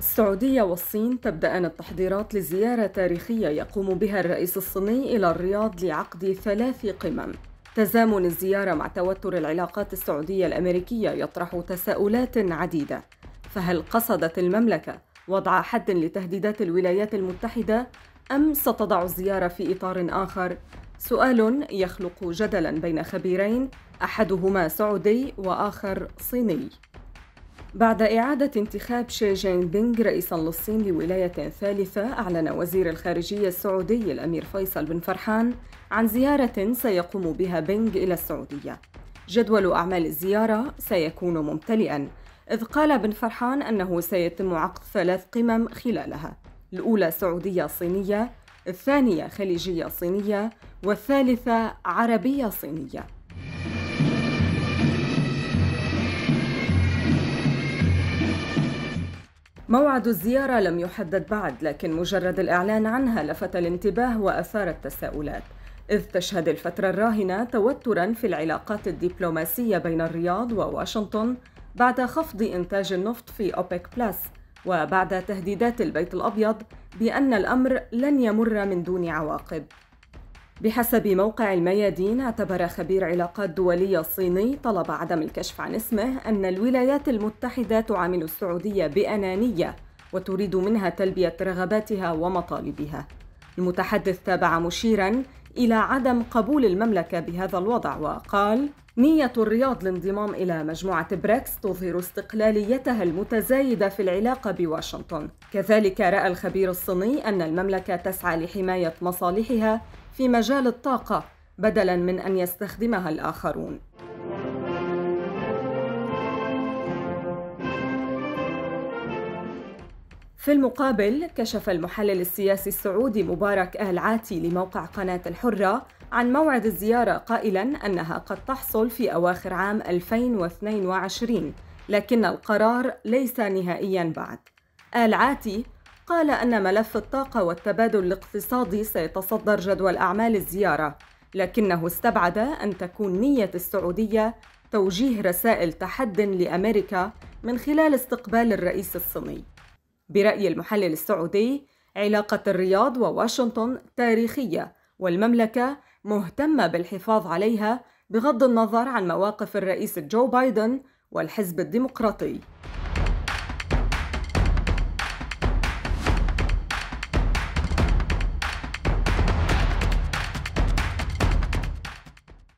السعودية والصين تبدأان التحضيرات لزيارة تاريخية يقوم بها الرئيس الصيني إلى الرياض لعقد ثلاث قمم. تزامن الزيارة مع توتر العلاقات السعودية الأمريكية يطرح تساؤلات عديدة، فهل قصدت المملكة وضع حد لتهديدات الولايات المتحدة أم ستضع الزيارة في إطار آخر؟ سؤال يخلق جدلا بين خبيرين أحدهما سعودي وآخر صيني. بعد إعادة انتخاب شي جين بينغ رئيسا للصين لولاية ثالثة أعلن وزير الخارجية السعودي الأمير فيصل بن فرحان عن زيارة سيقوم بها بينغ إلى السعودية جدول أعمال الزيارة سيكون ممتلئا إذ قال بن فرحان أنه سيتم عقد ثلاث قمم خلالها الأولى سعودية صينية الثانية خليجية صينية والثالثة عربية صينية موعد الزيارة لم يحدد بعد لكن مجرد الإعلان عنها لفت الانتباه وأثار التساؤلات إذ تشهد الفترة الراهنة توترا في العلاقات الدبلوماسية بين الرياض وواشنطن بعد خفض إنتاج النفط في أوبك بلس وبعد تهديدات البيت الأبيض بأن الأمر لن يمر من دون عواقب بحسب موقع الميادين اعتبر خبير علاقات دولية صيني طلب عدم الكشف عن اسمه أن الولايات المتحدة تعامل السعودية بأنانية وتريد منها تلبية رغباتها ومطالبها. المتحدث تابع مشيرا إلى عدم قبول المملكة بهذا الوضع وقال: نية الرياض الانضمام إلى مجموعة بريكس تظهر استقلاليتها المتزايدة في العلاقة بواشنطن، كذلك رأى الخبير الصيني أن المملكة تسعى لحماية مصالحها في مجال الطاقة بدلاً من أن يستخدمها الآخرون. في المقابل كشف المحلل السياسي السعودي مبارك آل عاتي لموقع قناة الحرة عن موعد الزيارة قائلا أنها قد تحصل في أواخر عام 2022 لكن القرار ليس نهائيا بعد آل عاتي قال أن ملف الطاقة والتبادل الاقتصادي سيتصدر جدول أعمال الزيارة لكنه استبعد أن تكون نية السعودية توجيه رسائل تحد لأمريكا من خلال استقبال الرئيس الصيني برأي المحلل السعودي علاقة الرياض وواشنطن تاريخية والمملكة مهتمة بالحفاظ عليها بغض النظر عن مواقف الرئيس جو بايدن والحزب الديمقراطي